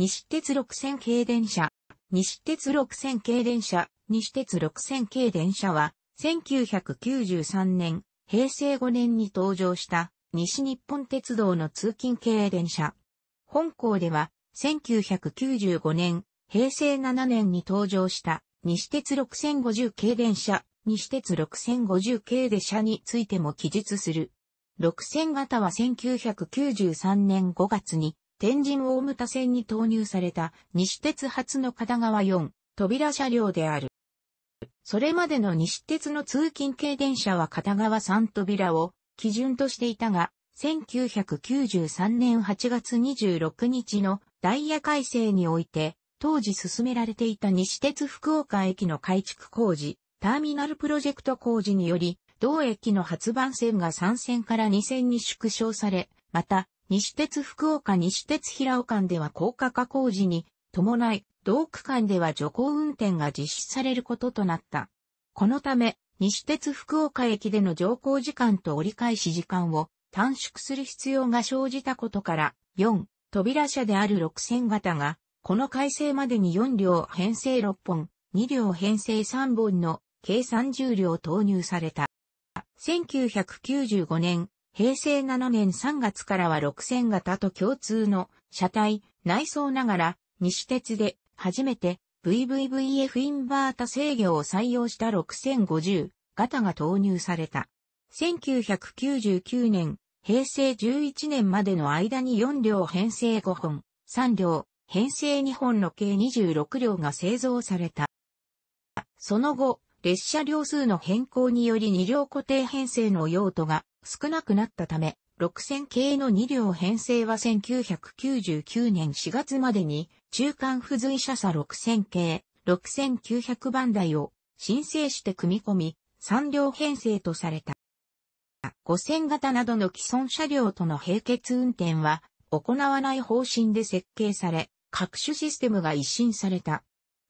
西鉄6000系電車。西鉄6000系電車。西鉄6000系電車は、1993年、平成5年に登場した西日本鉄道の通勤系電車。本校では、1995年、平成7年に登場した西鉄6050系電車、西鉄6050系電車についても記述する。6000型は1993年5月に天神大牟田線に投入された西鉄初の片側4扉車両である。それまでの西鉄の通勤系電車は片側3扉を基準としていたが、1993年8月26日のダイヤ改正において、当時進められていた西鉄福岡駅の改築工事、ターミナルプロジェクト工事により、同駅の発番線が3線から2線に縮小され、また、西鉄福岡西鉄平尾間では高架化工事に伴い、同区間では徐行運転が実施されることとなった。このため、西鉄福岡駅での乗降時間と折り返し時間を短縮する必要が生じたことから、4、扉車である6000型が、この改正までに4両編成6本、2両編成3本の計30両投入された。1995年、平成7年3月からは6000型と共通の車体、内装ながら、西鉄で初めて VVVF インバータ制御を採用した6050型が投入された。1999年、平成11年までの間に4両編成5本、3両、編成2本の計26両が製造された。その後、列車両数の変更により2両固定編成の用途が少なくなったため、6000系の2両編成は1999年4月までに中間付随車差6000系6900番台を申請して組み込み3両編成とされた。5000型などの既存車両との並結運転は行わない方針で設計され、各種システムが一新された。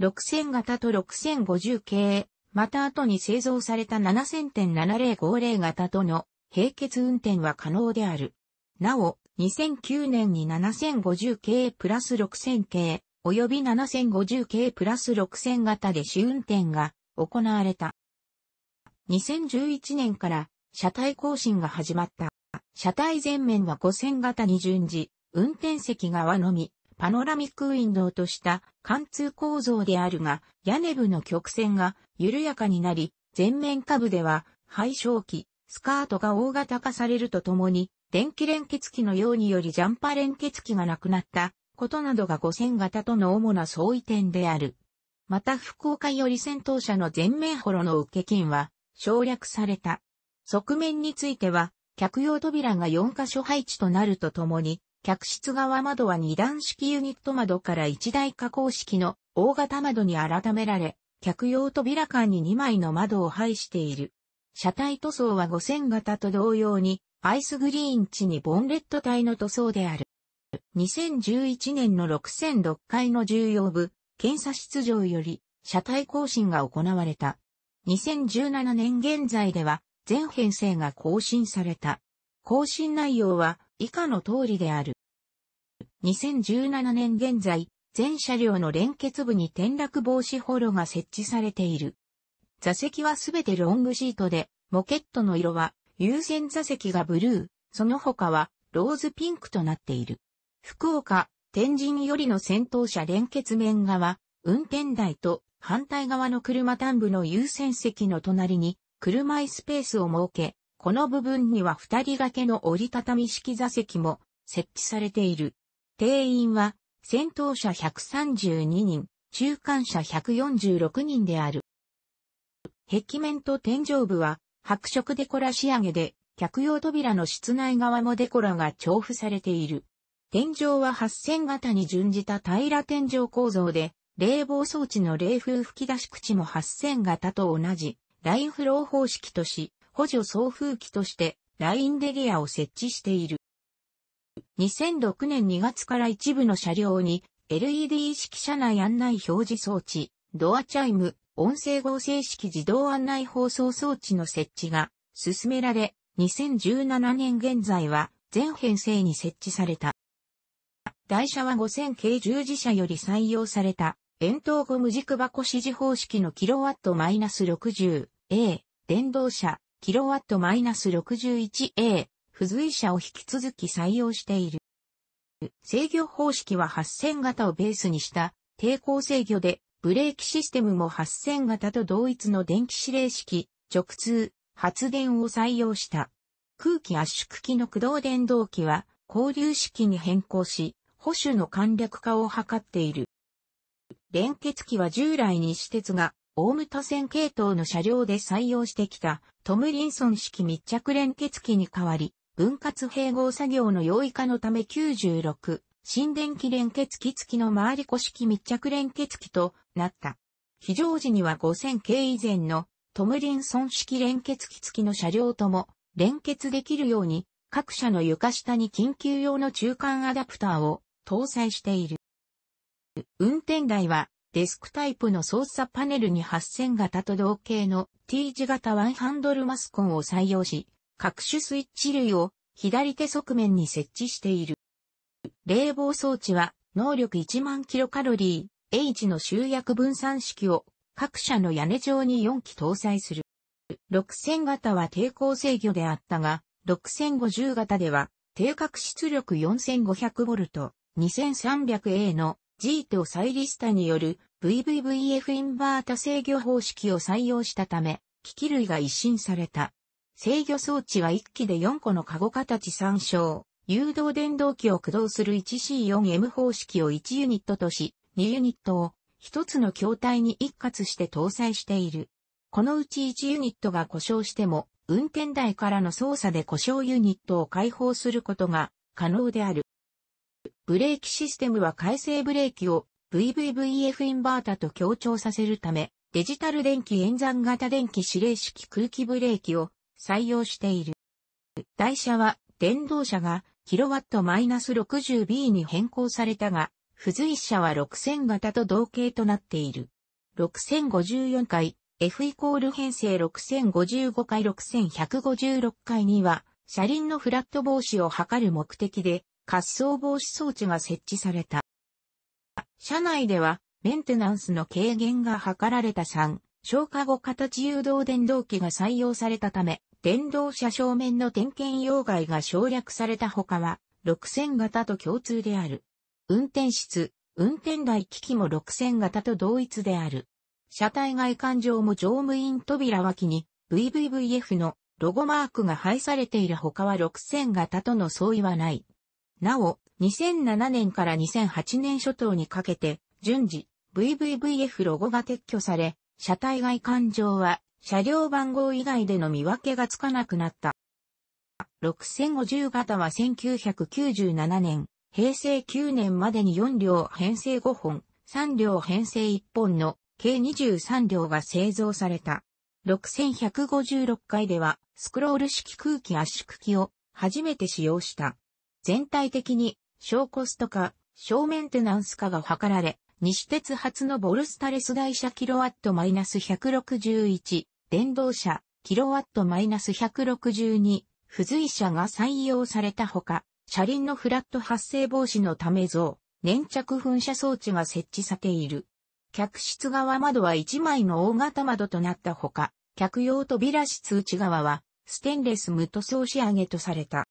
6000型と6050系、また後に製造された7000.7050型との並結運転は可能である。なお、2009年に7050系プラス6000 k 及び7050系プラス6000型で試運転が行われた。2011年から車体更新が始まった。車体前面は5000型に順次、運転席側のみ、パノラミックウィンドウとした貫通構造であるが、屋根部の曲線が緩やかになり、前面下部では、廃焼器、スカートが大型化されるとともに、電気連結機のようによりジャンパ連結機がなくなったことなどが5000型との主な相違点である。また福岡より戦闘車の全面ホロの受け金は省略された。側面については、客用扉が4箇所配置となるとともに、客室側窓は2段式ユニット窓から1台加工式の大型窓に改められ、客用扉間に2枚の窓を配している。車体塗装は5000型と同様に、アイスグリーン地にボンレット体の塗装である。2011年の6006回の重要部、検査出場より、車体更新が行われた。2017年現在では、全編成が更新された。更新内容は、以下の通りである。2017年現在、全車両の連結部に転落防止ホロが設置されている。座席はすべてロングシートで、モケットの色は優先座席がブルー、その他はローズピンクとなっている。福岡、天神よりの先頭車連結面側、運転台と反対側の車端部の優先席の隣に車椅スペースを設け、この部分には二人掛けの折りたたみ式座席も設置されている。定員は先頭車132人、中間車146人である。壁面と天井部は白色デコラ仕上げで、客用扉の室内側もデコラが重複されている。天井は8 0型に準じた平ら天井構造で、冷房装置の冷風吹き出し口も8 0型と同じ、ラインフロー方式とし、補助送風機として、ラインデリアを設置している。2006年2月から一部の車両に、LED 式車内案内表示装置、ドアチャイム、音声合成式自動案内放送装置の設置が進められ、2017年現在は全編成に設置された。台車は5000系従事車より採用された、円筒ゴム軸箱指示方式のキロワット -60A、電動車、キロワット -61A、付随車を引き続き採用している。制御方式は8000型をベースにした、抵抗制御でブレーキシステムも8000型と同一の電気指令式、直通、発電を採用した。空気圧縮機の駆動電動機は、交流式に変更し、保守の簡略化を図っている。連結機は従来に私鉄が、オ大ム田線系統の車両で採用してきた、トムリンソン式密着連結機に代わり、分割併合作業の容易化のため96、新電気連結機付きの回り古式密着連結機となった。非常時には5000系以前のトムリンソン式連結機付きの車両とも連結できるように各社の床下に緊急用の中間アダプターを搭載している。運転台はデスクタイプの操作パネルに8000型と同型の T 字型ワンハンドルマスコンを採用し、各種スイッチ類を左手側面に設置している。冷房装置は能力1万キロカロリー H の集約分散式を各社の屋根上に4機搭載する。6000型は抵抗制御であったが、6050型では定格出力 4500V、2300A の G とサイリスタによる VVVF インバータ制御方式を採用したため、機器類が一新された。制御装置は1機で4個のカゴ形参照。誘導電動機を駆動する 1C4M 方式を1ユニットとし、2ユニットを1つの筐体に一括して搭載している。このうち1ユニットが故障しても、運転台からの操作で故障ユニットを解放することが可能である。ブレーキシステムは回生ブレーキを VVVF インバータと強調させるため、デジタル電気演算型電気指令式空気ブレーキを採用している。台車は電動車が kW-60B に変更されたが、付随車は6000型と同型となっている。6054回、F イコール編成6055回6156回には、車輪のフラット防止を図る目的で、滑走防止装置が設置された。車内では、メンテナンスの軽減が図られた3、消化後形誘導電動機が採用されたため、電動車正面の点検用外が省略された他は、6000型と共通である。運転室、運転台機器も6000型と同一である。車体外環上も乗務員扉脇に VVVF のロゴマークが配されている他は6000型との相違はない。なお、2007年から2008年初頭にかけて、順次、VVVF ロゴが撤去され、車体外環上は車両番号以外での見分けがつかなくなった。6050型は1997年、平成9年までに4両編成5本、3両編成1本の計23両が製造された。6156回ではスクロール式空気圧縮機を初めて使用した。全体的に小コストか小メンテナンスかが図られ、西鉄初のボルスタレス台車キロワットマイナス161、電動車、キロワットマイナス162、付随車が採用されたほか、車輪のフラット発生防止のため像、粘着噴射装置が設置されている。客室側窓は1枚の大型窓となったほか、客用扉室内側は、ステンレス無塗装仕上げとされた。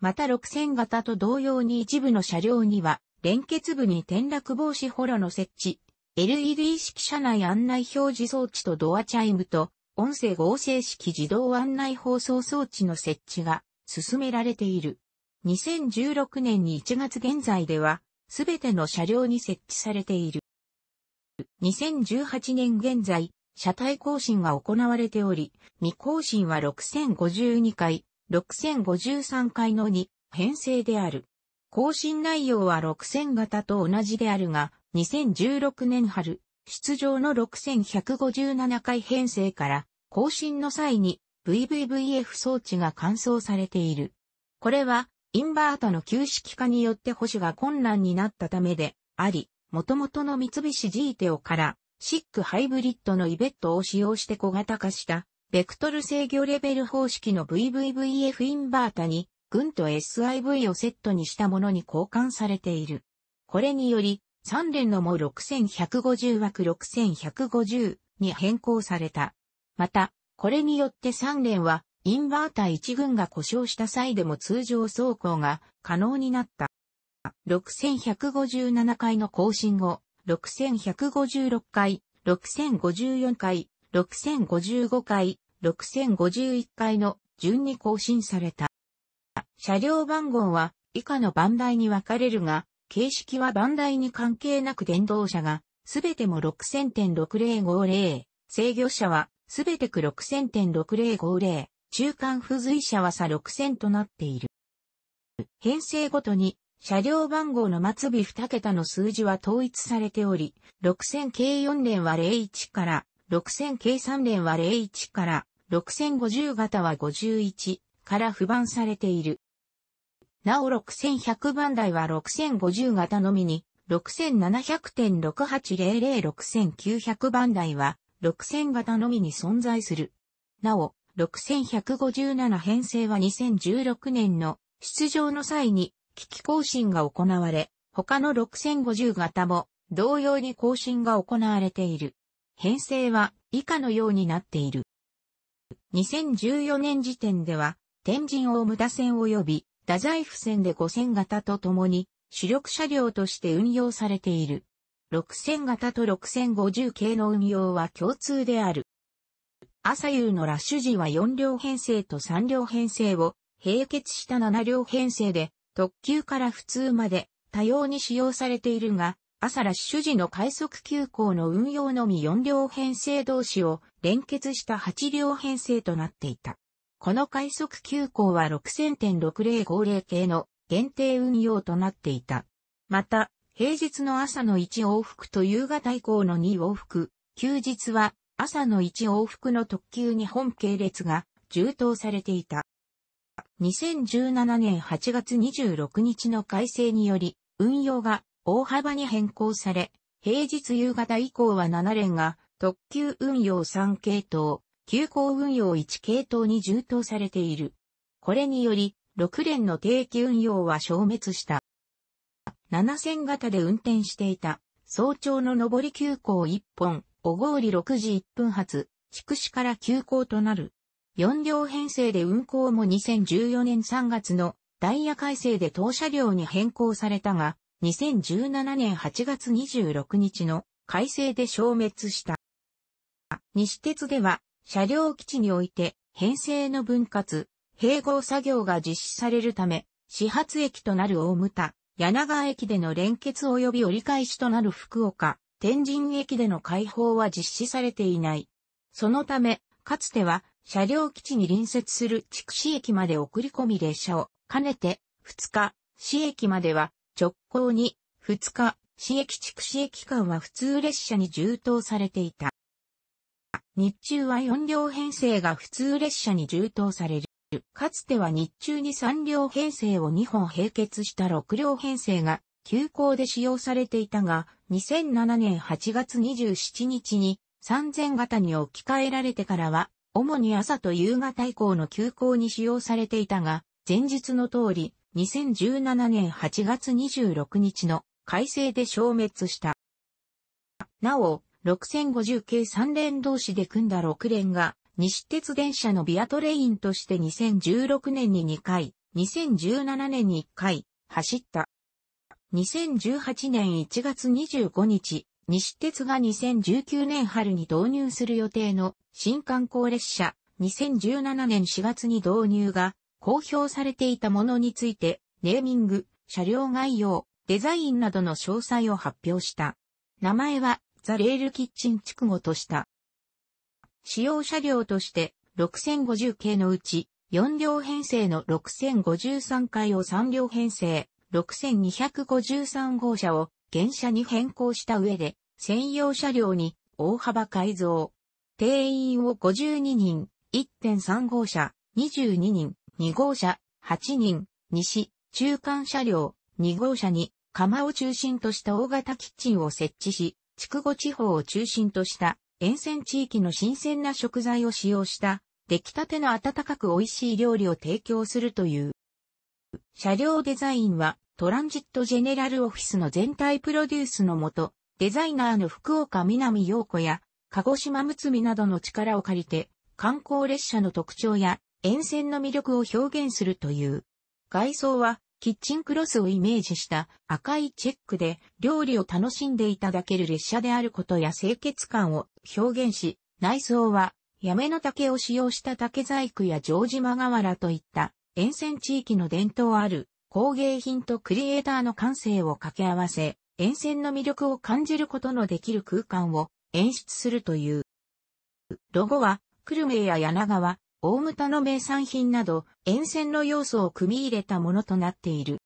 また6000型と同様に一部の車両には、連結部に転落防止ホロの設置、LED 式車内案内表示装置とドアチャイムと、音声合成式自動案内放送装置の設置が進められている。2016年に1月現在では、すべての車両に設置されている。2018年現在、車体更新が行われており、未更新は6052回、6053回の2編成である。更新内容は6000型と同じであるが、2016年春、出場の6157回編成から更新の際に VVVF 装置が換装されている。これはインバートの旧式化によって保守が困難になったためであり、元々の三菱 G テオからシックハイブリッドのイベットを使用して小型化したベクトル制御レベル方式の VVVF インバータに軍と SIV をセットにしたものに交換されている。これにより、3連のも6150枠6150に変更された。また、これによって3連は、インバータ1軍が故障した際でも通常走行が可能になった。6157回の更新後、6156回、6054回、6055回、6051回の順に更新された。車両番号は以下の番台に分かれるが、形式は番台に関係なく電動車が、すべても6000.6050、制御車はすべてく6000.6050、中間付随車は差6000となっている。編成ごとに、車両番号の末尾2桁の数字は統一されており、6000 k 4連は01から、6000 k 3連は01から、6050型は51から不番されている。なお6100番台は6050型のみに、6700.68006900番台は6000型のみに存在する。なお、6157編成は2016年の出場の際に機器更新が行われ、他の6050型も同様に更新が行われている。編成は以下のようになっている。2014年時点では、天神オ大ム打線及び太宰府線で5000型とともに主力車両として運用されている。6000型と6050系の運用は共通である。朝夕のラッシュ時は4両編成と3両編成を並結した7両編成で特急から普通まで多様に使用されているが、朝ラッシュ時の快速急行の運用のみ4両編成同士を連結した8両編成となっていた。この快速急行は6000.6050系の限定運用となっていた。また、平日の朝の1往復と夕方以降の2往復、休日は朝の1往復の特急に本系列が充当されていた。2017年8月26日の改正により、運用が大幅に変更され、平日夕方以降は7連が特急運用3系統、急行運用1系統に充当されている。これにより、6連の定期運用は消滅した。7000型で運転していた、早朝の上り急行1本、おごり6時1分発、筑紫から急行となる。4両編成で運行も2014年3月のダイヤ改正で当車両に変更されたが、2017年8月26日の改正で消滅した。西鉄では車両基地において、編成の分割、併合作業が実施されるため、始発駅となる大牟田、柳川駅での連結及び折り返しとなる福岡、天神駅での開放は実施されていない。そのため、かつては車両基地に隣接する筑紫駅まで送り込み列車を兼ねて、2日、市駅までは直行に、2日、市駅筑紫駅間は普通列車に充当されていた。日中は4両編成が普通列車に充当される。かつては日中に3両編成を2本並結した6両編成が急行で使用されていたが、2007年8月27日に3000型に置き換えられてからは、主に朝と夕方以降の休校に使用されていたが、前述の通り、2017年8月26日の改正で消滅した。なお、6050系3連同士で組んだ6連が、西鉄電車のビアトレインとして2016年に2回、2017年に1回、走った。2018年1月25日、西鉄が2019年春に導入する予定の新観光列車2017年4月に導入が公表されていたものについてネーミング、車両概要、デザインなどの詳細を発表した。名前はザ・レールキッチン筑後とした。使用車両として6050系のうち4両編成の6053回を3両編成6253号車を現車に変更した上で専用車両に大幅改造。定員を52人、1.3号車、22人、2号車、8人、西、中間車両、2号車に、釜を中心とした大型キッチンを設置し、筑後地方を中心とした沿線地域の新鮮な食材を使用した出来たての温かく美味しい料理を提供するという。車両デザインはトランジットジェネラルオフィスの全体プロデュースのもと、デザイナーの福岡南陽子や鹿児島むつみなどの力を借りて観光列車の特徴や沿線の魅力を表現するという。外装はキッチンクロスをイメージした赤いチェックで料理を楽しんでいただける列車であることや清潔感を表現し、内装は、やめの竹を使用した竹細工や城島瓦といった沿線地域の伝統ある工芸品とクリエイターの感性を掛け合わせ、沿線の魅力を感じることのできる空間を演出するという。ロゴは、久留米や柳川、大牟田の名産品など、沿線の要素を組み入れたものとなっている。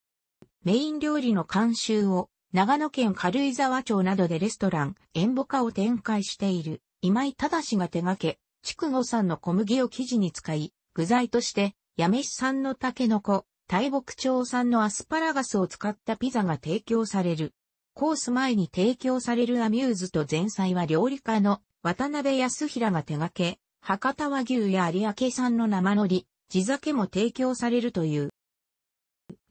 メイン料理の監修を、長野県軽井沢町などでレストラン、演母家を展開している、今井正が手掛け、筑後産の小麦を生地に使い、具材として、八飯産のタケノコ、大牧町産のアスパラガスを使ったピザが提供される。コース前に提供されるアミューズと前菜は料理家の渡辺康平が手掛け、博多和牛や有明産の生海苔、地酒も提供されるという。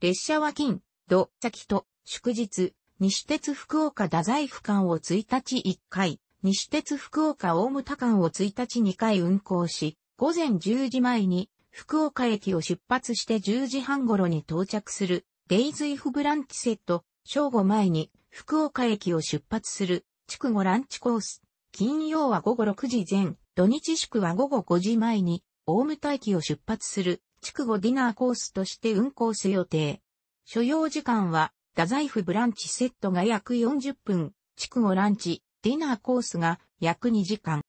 列車は金、土、先と、祝日、西鉄福岡太宰府間を1日1回、西鉄福岡大牟田間を1日2回運行し、午前10時前に福岡駅を出発して10時半頃に到着する、デイズイフブランチセット、正午前に福岡駅を出発する、筑後ランチコース、金曜は午後6時前、土日祝は午後5時前に、大牟田駅を出発する、筑後ディナーコースとして運行する予定。所要時間は、太宰府ブランチセットが約40分、筑後ランチ、ディナーコースが約2時間。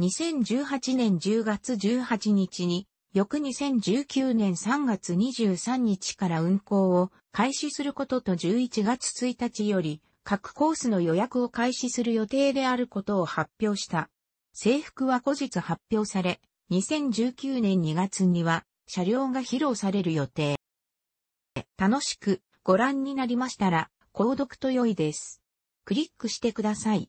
2018年10月18日に、翌2019年3月23日から運行を開始することと11月1日より各コースの予約を開始する予定であることを発表した。制服は後日発表され、2019年2月には車両が披露される予定。楽しくご覧になりましたら、購読と良いです。クリックしてください。